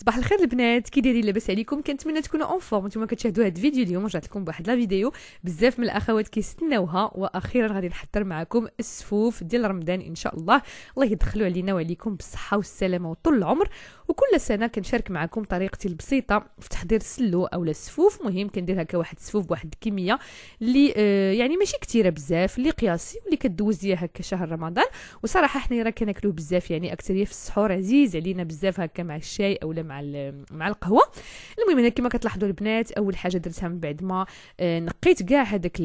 صباح الخير البنات كي دايرين لاباس عليكم كنتمنى تكونوا اون فورم نتوما كتشاهدوا هذا الفيديو اليوم رجعت لكم بواحد لا فيديو بزاف من الاخوات كيستناوها واخيرا غادي نحضر معكم السفوف ديال رمضان ان شاء الله الله يدخلوا علينا وعليكم بالصحه والسلامه وطول العمر وكل سنه كنشارك معكم طريقتي البسيطه في تحضير السلو او السفوف المهم كندير هكا واحد السفوف بواحد الكميه اللي آه يعني ماشي كثيره بزاف اللي قياسي واللي كدوز ليها هكا شهر رمضان وصراحه حنايا راه كناكلوه بزاف يعني اكثريه في السحور عزيز علينا بزاف هكا مع الشاي اولا مع مع القهوه المهم انا كما كتلاحظوا البنات اول حاجه درتها من بعد ما آه، نقيت كاع هذاك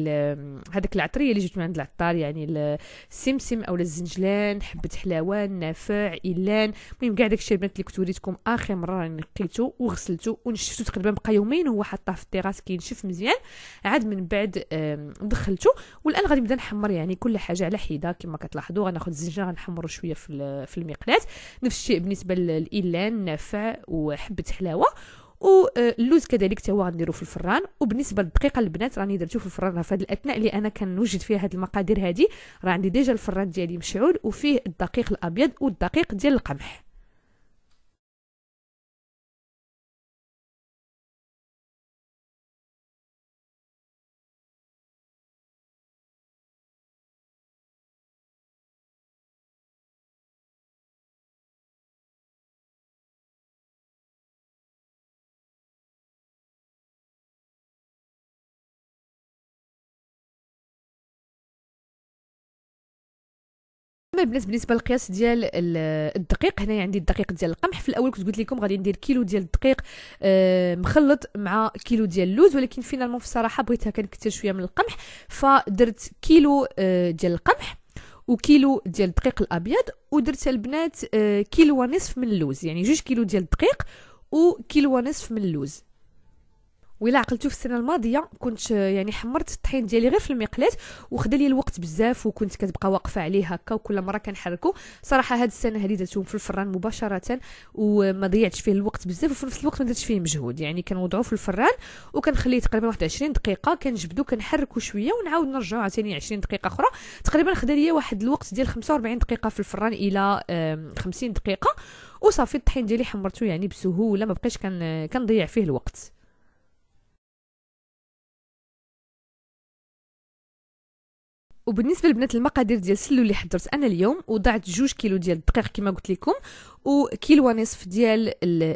هذاك العطريه اللي جبت من عند العطار يعني السمسم او الزنجلان حبه حلاوه النافع إيلان المهم كاع داك الشيء البنات اللي كنت وريتكم اخر مره نقيته وغسلته ونشفته تقريبا بقى يومين وهو حطاه في التيراس كينشف مزيان عاد من بعد دخلته والان غادي نبدا نحمر يعني كل حاجه على حيده كما كتلاحظوا غناخذ الزنجلان غنحمره شويه في في المقلاه نفس الشيء بالنسبه للايلان النافع وحبه حلاوه واللوز آه، كذلك تا هو غنديرو في الفران وبالنسبه للدقيقه البنات راني درتو في الفران في هذه الاثناء اللي انا كنوجد فيها هذه المقادير هذه راه عندي ديجا الفران ديالي مشعول وفيه الدقيق الابيض والدقيق ديال القمح اما بالنسبه للقياس ديال الدقيق هنا عندي الدقيق ديال القمح في الاول كنت قلت لكم غادي ندير كيلو ديال الدقيق آه، مخلط مع كيلو ديال اللوز ولكن فينالمون في الصراحه بغيتها كنكثر شويه من القمح فدرت كيلو آه، ديال القمح وكيلو ديال الدقيق الابيض ودرت البنات آه، كيلو ونصف من اللوز يعني جوج كيلو ديال الدقيق وكيلو ونصف من اللوز ولا عقلتو في السنه الماضيه كنت يعني حمرت الطحين ديالي غير في المقلاه وخدا لي الوقت بزاف وكنت كتبقى واقفه عليه هكا وكل مره كنحركو صراحه هاد السنه هادي درتهم في الفران مباشره وما ضيعتش فيه الوقت بزاف وفي نفس الوقت ما درتش فيه مجهود يعني كنوضعو في الفران وكنخليه تقريبا واحد 20 دقيقه كنجبدو كنحركو شويه ونعاود نرجعو عاوتاني 20 دقيقه اخرى تقريبا خدا لي واحد الوقت ديال 45 دقيقه في الفران الى 50 دقيقه وصافي الطحين ديالي حمرته يعني بسهوله ما بقيتش كنضيع فيه الوقت وبالنسبه لبنات المقادير ديال السلو اللي حضرت انا اليوم وضعت جوج كيلو ديال الدقيق كما قلت لكم وكيلو ونصف ديال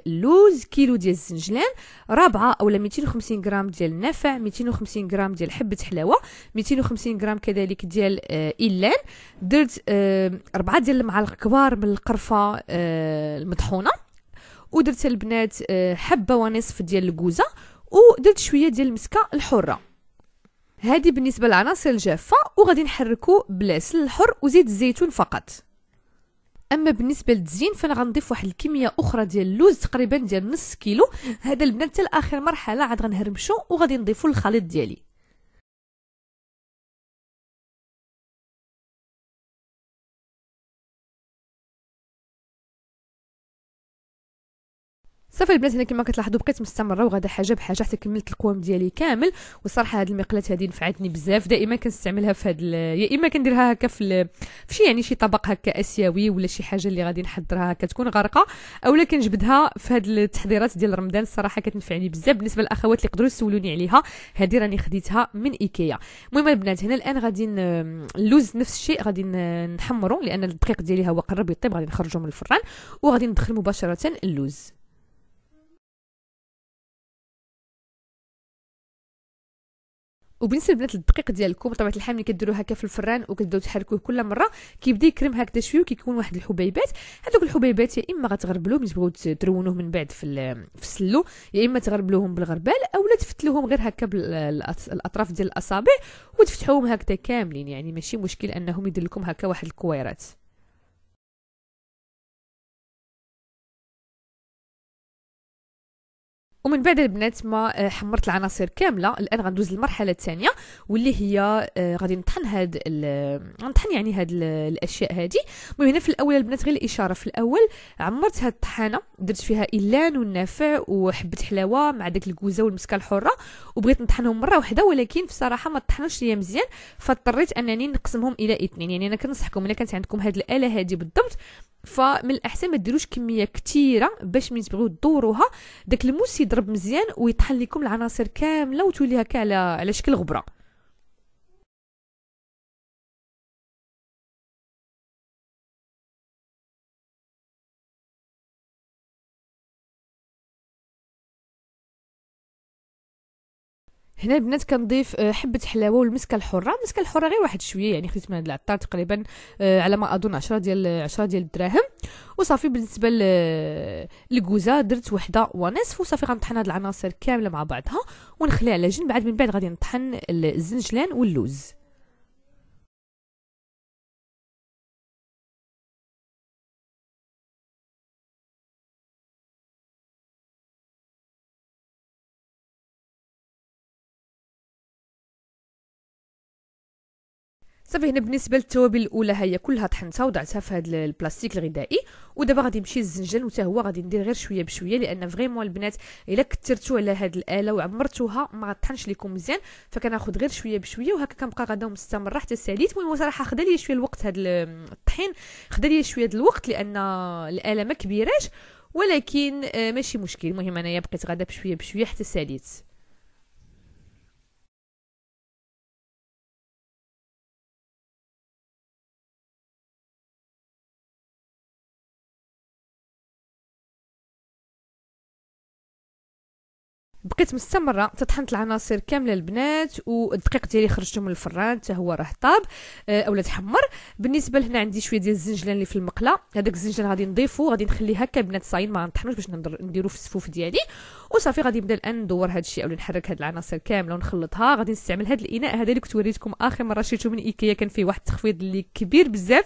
اللوز كيلو ديال الزنجلان رابعه اولا 250 غرام ديال النفع 250 غرام ديال حبه حلاوه 250 غرام كذلك ديال آه، ايلان درت آه، اربعه ديال المعالق كبار من القرفه آه، المطحونه ودرت البنات حبه ونصف ديال الكوزه ودرت شويه ديال المسكه الحره هذه بالنسبه للعناصر الجافه وغادي نحركو بالعسل الحر وزيت الزيتون فقط اما بالنسبه للتزيين فانا غنضيف واحد الكميه اخرى ديال اللوز تقريبا ديال نص كيلو هذا البنات حتى لاخر مرحله عاد غنهرمشو وغادي نضيفو الخليط ديالي صافي البنات هنا كما كتلاحظوا بقيت مستمره وغدا حاجه بحاجه حتى كملت القوام ديالي كامل والصراحه هاد المقلات هادي نفعتني بزاف دائما كنستعملها في هاد يا اما كنديرها هكا في في شي يعني شي طبق هكا اسيوي ولا شي حاجه اللي غادي نحضرها كتكون غارقه اولا كنجبدها في هاد التحضيرات ديال رمضان الصراحه كتنفعني بزاف بالنسبه للاخوات اللي يقدروا يسولوني عليها هادي راني خديتها من ايكيا المهم البنات هنا الان غادي اللوز نفس الشيء غادي نحمرو لان الدقيق ديالي هو قرب يطيب غادي نخرجو من الفران وغادي ندخل مباشره اللوز وبالنسبه الدقيق ديالكم بطبيعه الحال ملي كديروه هكا في الفران وكتبداو تحركوه كل مره كيبدا يكرم هكذا شويه وكيكون واحد الحبيبات هذوك الحبيبات يا اما غتغربلو ملي تبغيو ترونوه من بعد في في السلو يا اما تغربلوهم بالغربال اولا تفتلوهم غير هكا بالاطراف ديال الاصابع وتفتحوهم هكذا كاملين يعني ماشي مشكل انهم يدير لكم هكا واحد الكويرات ومن بعد البنات ما آه، حمرت العناصر كامله الان غندوز للمرحله الثانيه واللي هي آه، غادي نطحن هاد نطحن يعني هاد الاشياء هادي المهم هنا في الاول البنات غير الاشاره في الاول عمرت هاد الطحانه درت فيها الان والنافع وحبه حلاوه مع داك الكوزه والمسكه الحره وبغيت نطحنهم مره واحده ولكن بصراحه ما طحنوش ليا مزيان فاضطريت انني نقسمهم الى اثنين يعني انا كنصحكم الا كانت عندكم هاد الاله هادي بالضبط فمن الاحسن ما ديروش كميه كثيره باش من تبغيو دوروها داك الموس يضرب مزيان ويطحن لكم العناصر كامله وتوليها كاع على شكل غبره هنا البنات كنضيف آه، حبه حلاوه والمسكه الحره المسكه الحره غير واحد شويه يعني خديت من هاد العطار تقريبا آه، على ما اظن 10 ديال 10 ديال الدراهم وصافي بالنسبه آه، للكوزه درت وحده ونصف وصافي غنطحن هاد العناصر كامله مع بعضها ونخليها على جنب بعد من بعد غادي نطحن الزنجلان واللوز صافي هنا بالنسبه للتوابل الاولى هي كلها طحنتها وضعتها في هذا البلاستيك الغذائي ودابا غادي نمشي للزنجان وتا هو غادي ندير غير شويه بشويه لان فريمون البنات الا كثرتوا على هذه الاله وعمرتوها ما طحنش لكم مزيان فكناخذ غير شويه بشويه وهكا كنبقى غادا مستمره حتى ساليت المهم صراحه خدا لي شويه الوقت هذا الطحين خدا لي شويه د الوقت لان الاله ما كبيراش ولكن آه، ماشي مشكل المهم انايا بقيت غادا بشويه بشويه حتى ساليت بقيت مستمره تطحنت العناصر كامله البنات والدقيق ديالي خرجته من الفران حتى هو راه طاب آه، اولا تحمر بالنسبه لهنا عندي شويه ديال الزنجلان اللي في المقله هذاك الزنجلان غادي نضيفو غادي نخليه هكا البنات صاين ما نطحنوش باش نديرو في السفوف ديالي وصافي غادي نبدا الان ندور هذا الشيء او نحرك هاد العناصر كامله ونخلطها غادي نستعمل هذا الاناء هذا اللي كنت وريتكم اخر مره شريته من ايكيا كان فيه واحد التخفيض اللي كبير بزاف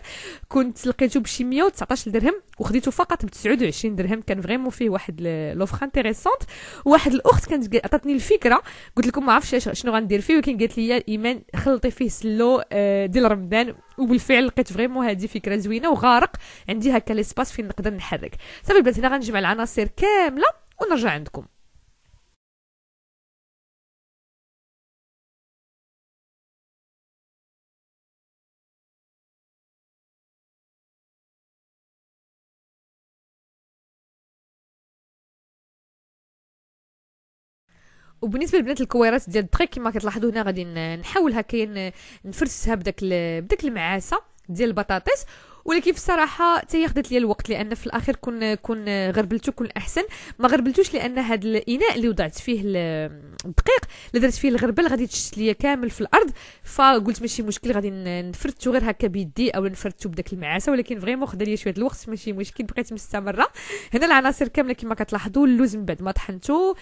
كنت لقيته بشي 119 درهم وخديته فقط ب 29 درهم كان فريمون فيه واحد لوفر انتريسونت واحد الاخت كانت عطاتني الفكره قلت لكم ما عرفتش شنو غندير فيه ولكن قالت لي ايمان خلطي فيه سلو آه، ديال رمضان وبالفعل لقيت فريمون هذه فكره زوينه وغارق عندي هكا ليسباس فين نقدر نحرك صافي البنات هنا غنجمع العناصر كامله ونرجع عندكم وبالنسبه لبنات الكويرات ديال الدقيق كما كتلاحظوا هنا غادي نحاول هكا نفرسها بداك بداك المعاسه ديال البطاطس ولكن في حتى هي خدات لي الوقت لان في الاخير كون كون غربلتو كون احسن ما غربلتوش لان هاد الاناء اللي وضعت فيه الدقيق اللي درت فيه الغربل غادي تشت ليا كامل في الارض فقلت ماشي مشكل غادي نفرتو غير هكا بيدي او نفرتو بداك المعاسه ولكن فريمون خدا لي شويه الوقت ماشي مشكل بقيت مستمره هنا العناصر كامله كما كتلاحظوا اللوز من بعد ما طحنتو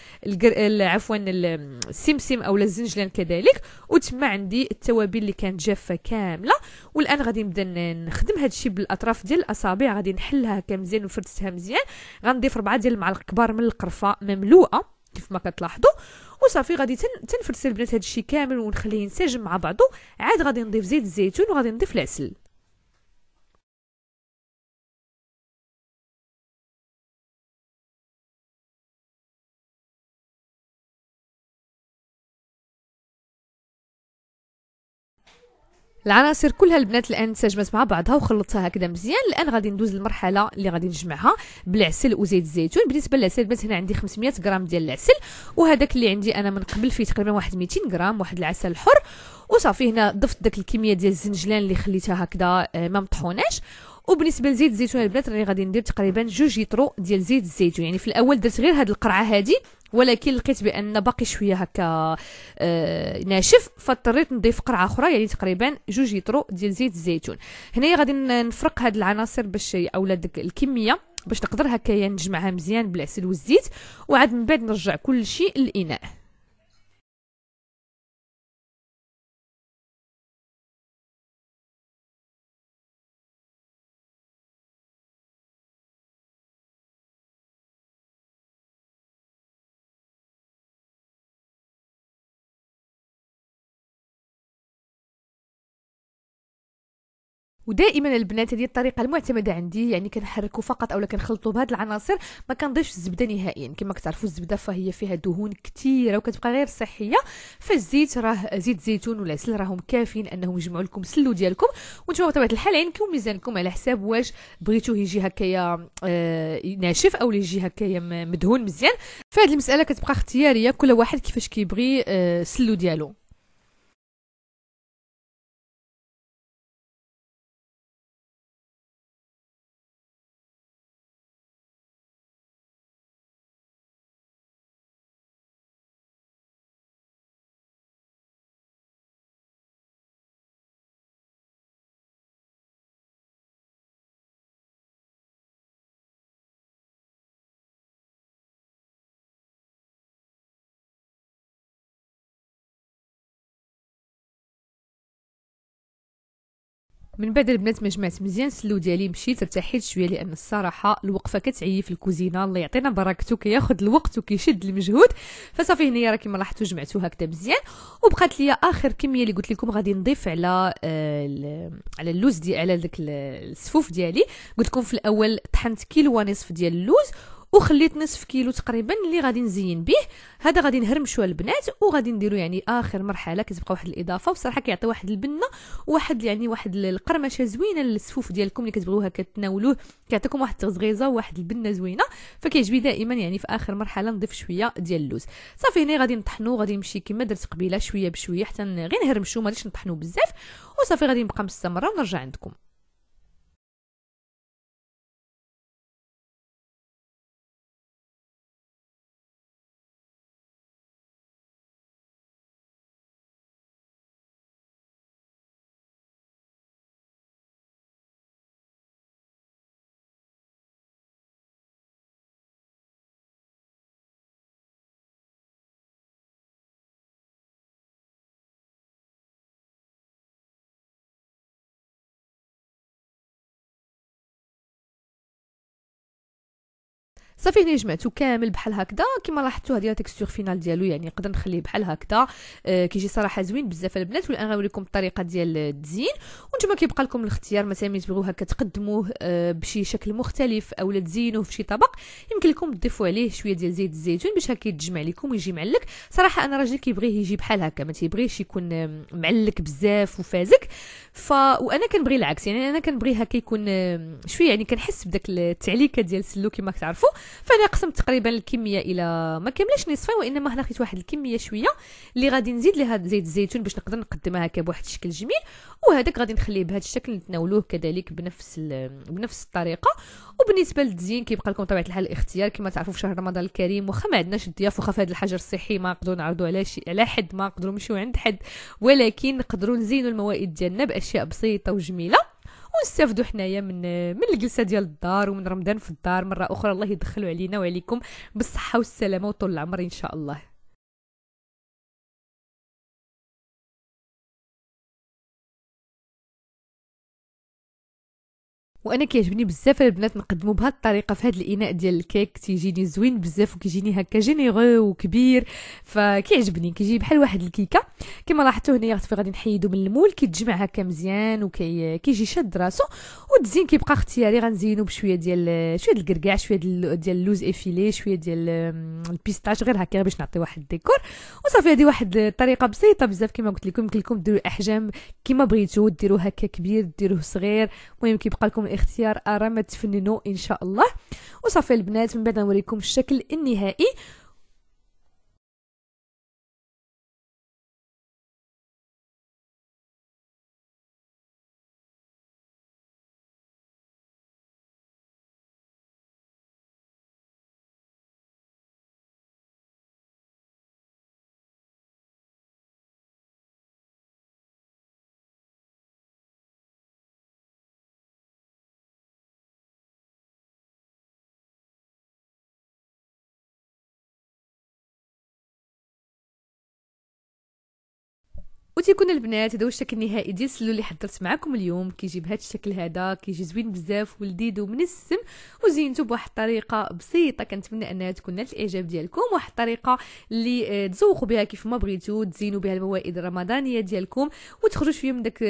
عفوا السمسم او الزنجلان كذلك وتما عندي التوابل اللي كانت جافه كامله والان غادي نبدا نخدم هادشي الشيء بالاطراف ديال الاصابع غادي نحلها هكا مزيان وفرزتها مزيان غنضيف ربعه ديال المعالق كبار من القرفه مملوءه كيف ما كتلاحظوا وصافي غادي تنفرس البنات هادشي كامل ونخليه ينسجم مع بعضو عاد غادي نضيف زيت الزيتون وغادي نضيف العسل العناصر كلها البنات الان انسجمت مع بعضها وخلطتها هكذا مزيان الان غادي ندوز للمرحله اللي غادي نجمعها بالعسل وزيت الزيتون بالنسبه للعسل البنات هنا عندي 500 غرام ديال العسل وهذاك اللي عندي انا من قبل فيه تقريبا واحد 200 غرام واحد العسل الحر وصافي هنا ضفت داك الكميه ديال الزنجلان اللي خليتها هكذا آه، ما مطحوناش وبالنسبه لزيت الزيتون البنات راني غادي ندير تقريبا جوج يترو ديال زيت الزيتون يعني في الاول درت غير هاد القرعه هادي ولكن لقيت بان باقي شويه هكا آه ناشف فاضطريت نضيف قرعه اخرى يعني تقريبا جوج يترو ديال زيت الزيتون هنايا غادي نفرق هاد العناصر باش اولا ديك الكميه باش نقدر هكايا نجمعها مزيان بالعسل والزيت وعاد من بعد نرجع كل شيء للاناء ودائما البنات هذه الطريقه المعتمده عندي يعني كنحركو فقط اولا كنخلطو بهاد العناصر ما كنضيفش الزبده نهائيا كما كتعرفوا الزبده فهي فيها دهون كثيره وكتبقى غير صحيه فالزيت راه زيت زيتون ولا عسل راهم كافيين انهم يجمعوا لكم السلو ديالكم وانتم بطبيعه الحال عينكم ميزانكم على حساب واش بغيتوه يجي هكايا آه، ناشف او يجي هكايا مدهون مزيان فهاد المساله كتبقى اختياريه كل واحد كيفاش كيبغي آه، السلو ديالو من بعد البنات ما جمعت مزيان السلو ديالي مشيت ارتحيت شويه لان الصراحه الوقفه كتعيي في الكوزينه الله يعطينا بركته كياخذ الوقت وكيشد المجهود فصافي هنايا راه كما لاحظتوا جمعتو هكذا مزيان وبقات لي اخر كميه اللي قلت لكم غادي نضيف على آه على اللوز دي على داك السفوف ديالي قلت لكم في الاول طحنت كيلو ونصف ديال اللوز وخليت نصف كيلو تقريبا اللي غادي نزين به هذا غادي نهرمشو البنات وغادي نديرو يعني اخر مرحله كتبقى واحد الاضافه وصراحه كيعطي واحد البنه واحد يعني واحد القرمشه زوينه للسفوف ديالكم اللي كتبغيوها كتناولوه كيعطيكم واحد التغزغيزه وواحد البنه زوينه فكيعجبني دائما يعني في اخر مرحله نضيف شويه ديال اللوز صافي هنا غادي نطحنو غادي نمشي كما درت قبيله شويه بشويه حتى غير نهرمشو ما غاديش نطحنو بزاف وصافي غادي نبقى مستمره ونرجع عندكم صافي هنا جمعته كامل بحال هكذا كما لاحظتوا هذه لا تيكستور فينال ديالو يعني نقدر نخليه بحال هكذا آه كيجي صراحه زوين بزاف البنات والان غنوريكم الطريقه ديال التزيين وانتم كيبقى لكم الاختيار مثلا ملي تبغيو هكا تقدموه آه بشي شكل مختلف اولا تزينوه فشي طبق يمكن لكم تضيفوا عليه شويه ديال زيت الزيتون باش هكا يتجمع لكم ويجي معلك صراحه انا راجلي كيبغيه يجي بحال هكا ما تيبغيش يكون آه، معلك بزاف وفازك ف وانا كنبغي العكس يعني انا كنبغي هكا يكون آه، شويه يعني كنحس بداك التعليكه ديال السلو كما كتعرفوا فانا قسمت تقريبا الكميه الى ما كملاش نصفين وانما هنا خديت واحد الكميه شويه اللي غادي نزيد لها زيت الزيتون باش نقدر نقدمها هكا بواحد الشكل جميل وهذاك غادي نخليه بهذا الشكل نتناولوه كذلك بنفس بنفس الطريقه وبالنسبه للتزيين كيبقى لكم طبيعه الحال الاختيار كما تعرفوا في شهر رمضان الكريم واخا ما عندناش الضياف واخا في هذا الحجر الصحي ما نقدروا نعرضوا على شي على حد ما نقدروا نمشيو عند حد ولكن نقدروا نزينوا الموائد ديالنا باشياء بسيطه وجميله ونستافدوا حنايا من من الجلسه ديال الدار ومن رمضان في الدار مره اخرى الله يدخلوا علينا وعليكم بالصحه والسلامه وطول العمر ان شاء الله وانا كيعجبني بزاف البنات نقدموا بهذه الطريقه في هذا الاناء ديال الكيك تيجيني زوين بزاف وكيجيني هكا جينيرو وكبير فكيعجبني كيجي بحال واحد الكيكه كما لاحظتوا هنايا اختي غادي نحيدو من المول كيتجمع هكا مزيان وكيجي شاد راسو والتزيين كيبقى اختياري غنزينو بشويه ديال شويه ديال الكركاع شويه ديال ديال اللوز افيلي شويه ديال البيستاش غير هكا باش نعطي واحد الديكور وصافي هذه واحد الطريقه بسيطه بزاف كما قلت لكم يمكن لكم ديروا احجام كما بغيتو ديروه هكا كبير ديروه صغير المهم كيبقى لكم اختيار ارام تفننوا ان شاء الله وصافي البنات من بعد نوريكم الشكل النهائي وتيكون البنات هذا هو الشكل النهائي ديال السلو اللي حضرت معكم اليوم كيجي بهذا الشكل هذا كيجي زوين بزاف ولذيذ ومنسم وزينته بواحد الطريقه بسيطه كنتمنى انها تكون نالت الاعجاب ديالكم واحد الطريقه اللي آه، تزوقوا بها كيف ما بغيتوا تزينوا بها الموائد الرمضانيه ديالكم وتخرجوا شويه من داك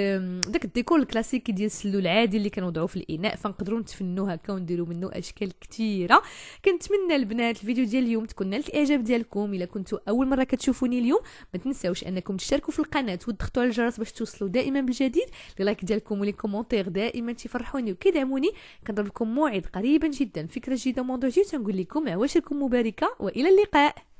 داك الديكور الكلاسيكي ديال السلو العادي اللي كنوضعوه في الاناء فنقدروا نتفنوا هكا ونديروا منه اشكال كثيره كنتمنى البنات الفيديو ديال اليوم تكون نالت الاعجاب ديالكم الا كنتوا اول مره كتشوفوني اليوم ما تنساوش انكم تشاركوا في القناه وضغطوا على الجرس باش توصلوا دائما بالجديد لايك ديالكم ولي كومونتير دائما تفرحوني وكيدعموني كنضرب لكم موعد قريبا جدا فكره جديده وموضوع جديد تنقول لكم عواشركم مباركه والى اللقاء